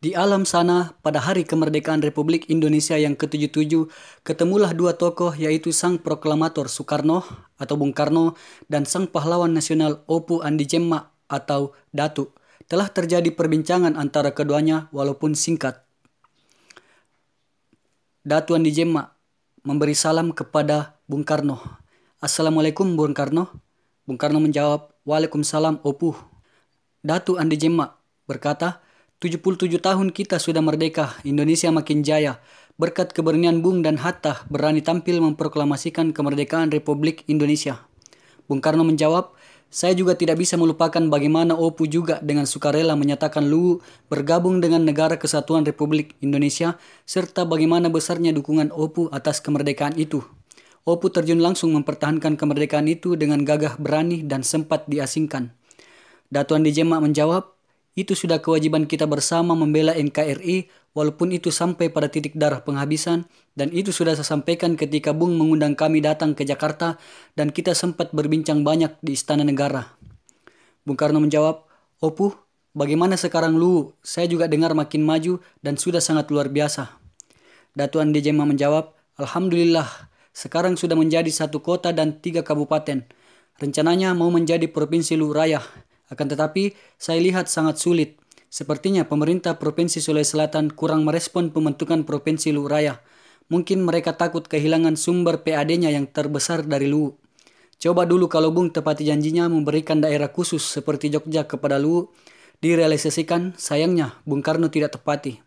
Di alam sana, pada hari kemerdekaan Republik Indonesia yang ke-77, ketemulah dua tokoh yaitu sang proklamator Soekarno atau Bung Karno dan sang pahlawan nasional Opu Andi Jemma atau Datu. Telah terjadi perbincangan antara keduanya walaupun singkat. Datu Andi Jemma memberi salam kepada Bung Karno. Assalamualaikum Bung Karno. Bung Karno menjawab, Waalaikumsalam Opu. Datu Andi Jemma berkata, 77 tahun kita sudah merdeka, Indonesia makin jaya. Berkat keberanian Bung dan Hatta berani tampil memproklamasikan kemerdekaan Republik Indonesia. Bung Karno menjawab, saya juga tidak bisa melupakan bagaimana Opu juga dengan sukarela menyatakan Luwu bergabung dengan Negara Kesatuan Republik Indonesia serta bagaimana besarnya dukungan Opu atas kemerdekaan itu. Opu terjun langsung mempertahankan kemerdekaan itu dengan gagah berani dan sempat diasingkan. Datuan Dijema menjawab, itu sudah kewajiban kita bersama membela NKRI walaupun itu sampai pada titik darah penghabisan dan itu sudah saya sampaikan ketika Bung mengundang kami datang ke Jakarta dan kita sempat berbincang banyak di Istana Negara. Bung Karno menjawab, Opuh, oh bagaimana sekarang lu? Saya juga dengar makin maju dan sudah sangat luar biasa. Datuan Dejema menjawab, Alhamdulillah, sekarang sudah menjadi satu kota dan tiga kabupaten. Rencananya mau menjadi provinsi Raya. Akan tetapi, saya lihat sangat sulit. Sepertinya pemerintah Provinsi Sulawesi Selatan kurang merespon pembentukan Provinsi Luwu Raya. Mungkin mereka takut kehilangan sumber PAD-nya yang terbesar dari Luwu. Coba dulu kalau Bung tepati janjinya memberikan daerah khusus seperti Jogja kepada Luwu, direalisasikan, sayangnya Bung Karno tidak tepati.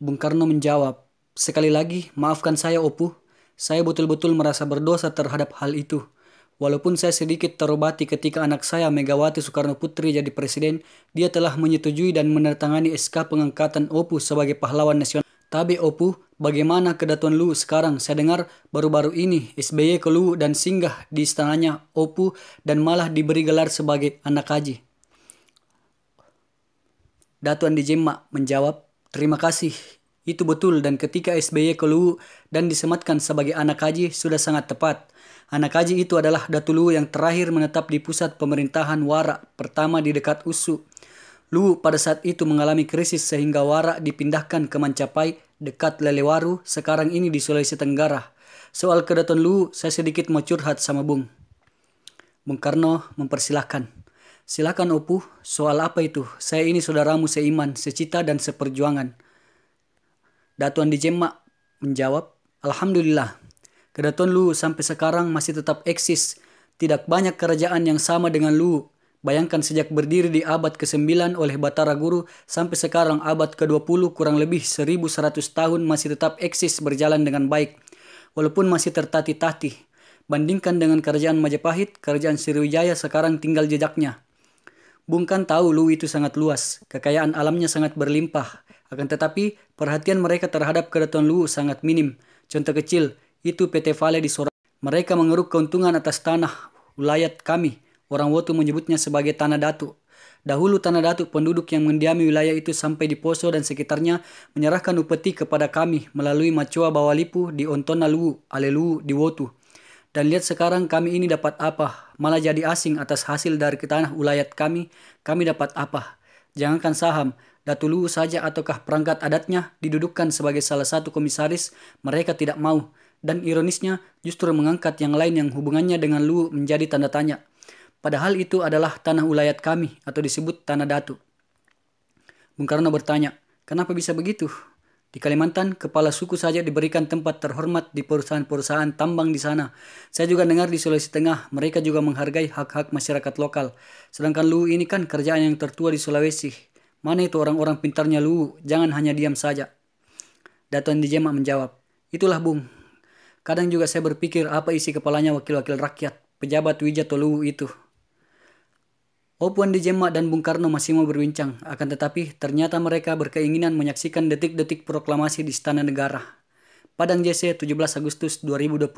Bung Karno menjawab, Sekali lagi, maafkan saya Opu, saya betul-betul merasa berdosa terhadap hal itu. Walaupun saya sedikit terobati ketika anak saya Megawati Soekarno Putri jadi presiden, dia telah menyetujui dan menertangani SK pengangkatan Opu sebagai pahlawan nasional. Tapi Opu, bagaimana kedatuan Lu sekarang? Saya dengar baru-baru ini SBY ke Lu dan singgah di istananya Opu dan malah diberi gelar sebagai anak haji. Datuan Dijema menjawab, terima kasih. Itu betul dan ketika SBY ke Lu dan disematkan sebagai anak haji sudah sangat tepat. Anak kaji itu adalah Datulu yang terakhir menetap di pusat pemerintahan Warak pertama di dekat Usu. Lu pada saat itu mengalami krisis sehingga Warak dipindahkan ke Mancapai dekat Lelewaru, sekarang ini di Sulawesi Tenggara. Soal kedaton Lu, saya sedikit mau curhat sama Bung. Bung Karno mempersilahkan. Silakan Opu, soal apa itu? Saya ini saudaramu seiman, secita dan seperjuangan. Datuan Dijemak menjawab, Alhamdulillah, Kedaton lu sampai sekarang masih tetap eksis. Tidak banyak kerajaan yang sama dengan lu. Bayangkan sejak berdiri di abad ke-9 oleh Batara Guru sampai sekarang abad ke-20 kurang lebih 1100 tahun masih tetap eksis berjalan dengan baik. Walaupun masih tertatih-tatih. Bandingkan dengan kerajaan Majapahit, kerajaan Sriwijaya sekarang tinggal jejaknya. Bung Kan tahu Lu itu sangat luas, kekayaan alamnya sangat berlimpah. Akan tetapi, perhatian mereka terhadap keraton Lu sangat minim. Contoh kecil, itu PT Vale di Sorak. Mereka mengeruk keuntungan atas tanah wilayah kami. Orang Wotu menyebutnya sebagai Tanah Datu. Dahulu Tanah Datu penduduk yang mendiami wilayah itu sampai di Poso dan sekitarnya menyerahkan upeti kepada kami melalui Macoa Bawalipu di Ontona Luwu, di Wotu. Dan lihat sekarang kami ini dapat apa, malah jadi asing atas hasil dari tanah wilayah kami, kami dapat apa. Jangankan saham, Datu Luwu saja ataukah perangkat adatnya didudukkan sebagai salah satu komisaris, mereka tidak mau dan ironisnya justru mengangkat yang lain yang hubungannya dengan lu menjadi tanda tanya. Padahal itu adalah tanah ulayat kami atau disebut tanah datu. Bung Karno bertanya, kenapa bisa begitu? Di Kalimantan, kepala suku saja diberikan tempat terhormat di perusahaan-perusahaan tambang di sana. Saya juga dengar di Sulawesi Tengah, mereka juga menghargai hak-hak masyarakat lokal. Sedangkan lu ini kan kerjaan yang tertua di Sulawesi. Mana itu orang-orang pintarnya lu? Jangan hanya diam saja. Datuan Dijema menjawab, Itulah Bung, Kadang juga saya berpikir apa isi kepalanya wakil-wakil rakyat, pejabat Wijatolu itu. Opuan Dijemak dan Bung Karno masih mau berbincang, akan tetapi ternyata mereka berkeinginan menyaksikan detik-detik proklamasi di Istana Negara. Padang JC 17 Agustus 2022.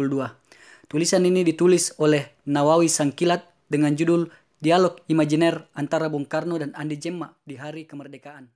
Tulisan ini ditulis oleh Nawawi Sangkilat dengan judul Dialog Imajiner antara Bung Karno dan Andi Jemma di Hari Kemerdekaan.